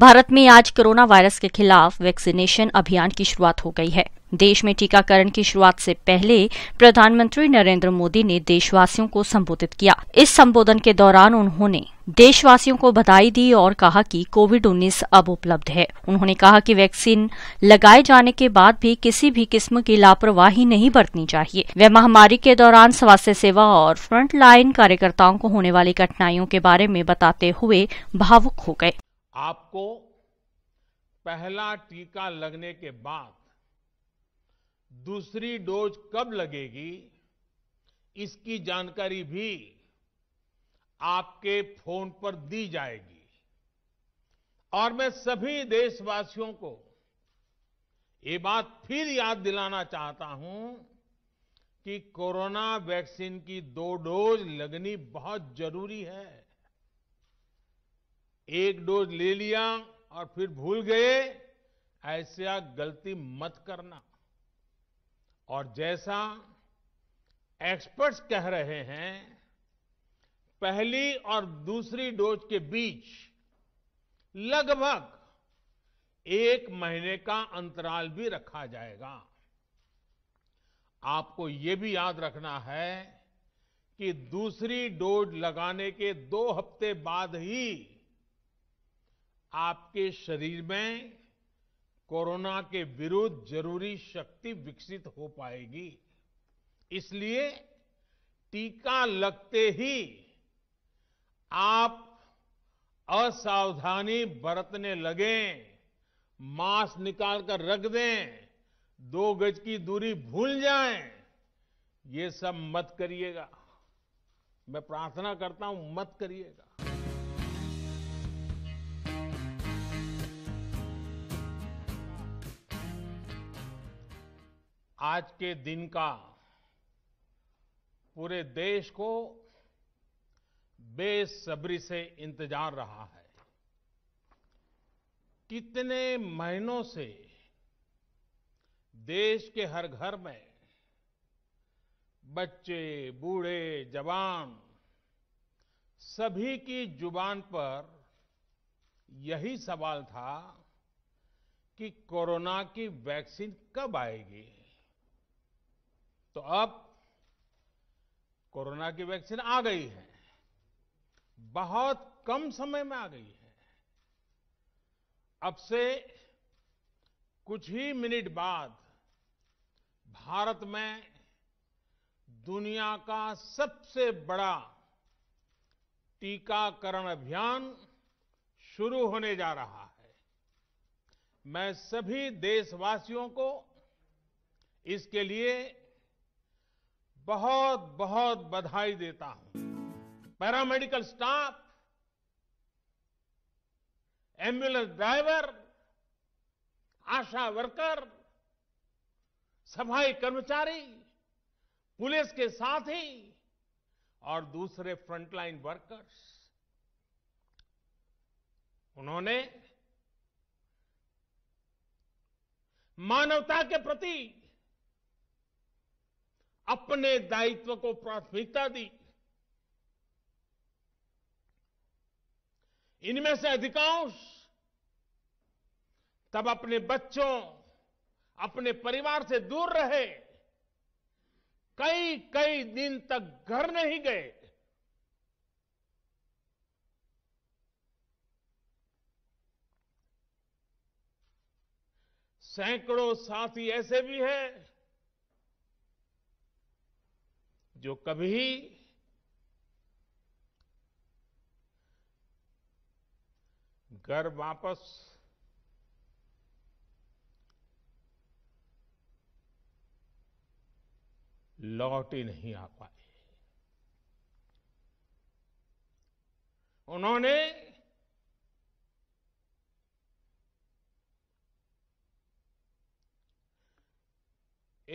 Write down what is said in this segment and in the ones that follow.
भारत में आज corona virus के खिलाफ वैक्सीनेशन अभियान की शुरुआत हो गई है देश में टीकाकरण की शुरुआत से पहले प्रधानमंत्री नरेंद्र मोदी ने देशवासियों को संबोधित किया इस संबोधन के दौरान उन्होंने देशवासियों को बधाई दी और कहा कि कोविड 19 अब उपलब्ध है उन्होंने कहा कि वैक्सीन लगाए जाने के बाद भी किसी भी किस्म की लापरवाही नहीं बरतनी चाहिए वह महामारी के दौरान स्वास्थ्य सेवा और फ्रंटलाइन कार्यकर्ताओं को होने वाली कठिनाइयों के बारे में बताते हुए भावुक हो गए आपको पहला टीका लगने के बाद दूसरी डोज कब लगेगी इसकी जानकारी भी आपके फोन पर दी जाएगी और मैं सभी देशवासियों को ये बात फिर याद दिलाना चाहता हूं कि कोरोना वैक्सीन की दो डोज लगनी बहुत जरूरी है एक डोज ले लिया और फिर भूल गए ऐसा गलती मत करना और जैसा एक्सपर्ट्स कह रहे हैं पहली और दूसरी डोज के बीच लगभग एक महीने का अंतराल भी रखा जाएगा आपको ये भी याद रखना है कि दूसरी डोज लगाने के दो हफ्ते बाद ही आपके शरीर में कोरोना के विरुद्ध जरूरी शक्ति विकसित हो पाएगी इसलिए टीका लगते ही आप असावधानी बरतने लगे मास्क निकालकर रख दें दो गज की दूरी भूल जाएं ये सब मत करिएगा मैं प्रार्थना करता हूं मत करिएगा आज के दिन का पूरे देश को बेसब्री से इंतजार रहा है कितने महीनों से देश के हर घर में बच्चे बूढ़े जवान सभी की जुबान पर यही सवाल था कि कोरोना की वैक्सीन कब आएगी तो अब कोरोना की वैक्सीन आ गई है बहुत कम समय में आ गई है अब से कुछ ही मिनट बाद भारत में दुनिया का सबसे बड़ा टीकाकरण अभियान शुरू होने जा रहा है मैं सभी देशवासियों को इसके लिए बहुत बहुत बधाई देता हूं paramedical staff ambulance driver ASHA worker सफाई कर्मचारी पुलिस के साथ ही और दूसरे फ्रंटलाइन वर्कर्स उन्होंने मानवता के प्रति अपने दायित्व को प्राथमिकता दी इनमें से अधिकांश तब अपने बच्चों अपने परिवार से दूर रहे कई कई दिन तक घर नहीं गए सैकड़ों साथी ऐसे भी हैं जो कभी घर वापस लौट ही नहीं आ पाए उन्होंने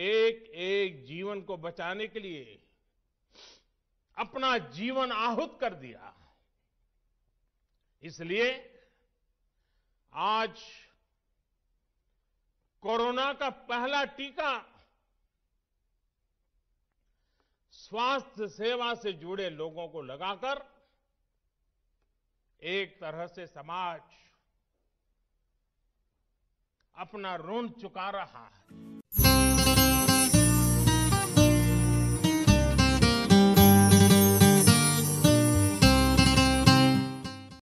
एक एक जीवन को बचाने के लिए अपना जीवन आहुत कर दिया इसलिए आज कोरोना का पहला टीका स्वास्थ्य सेवा से जुड़े लोगों को लगाकर एक तरह से समाज अपना ऋण चुका रहा है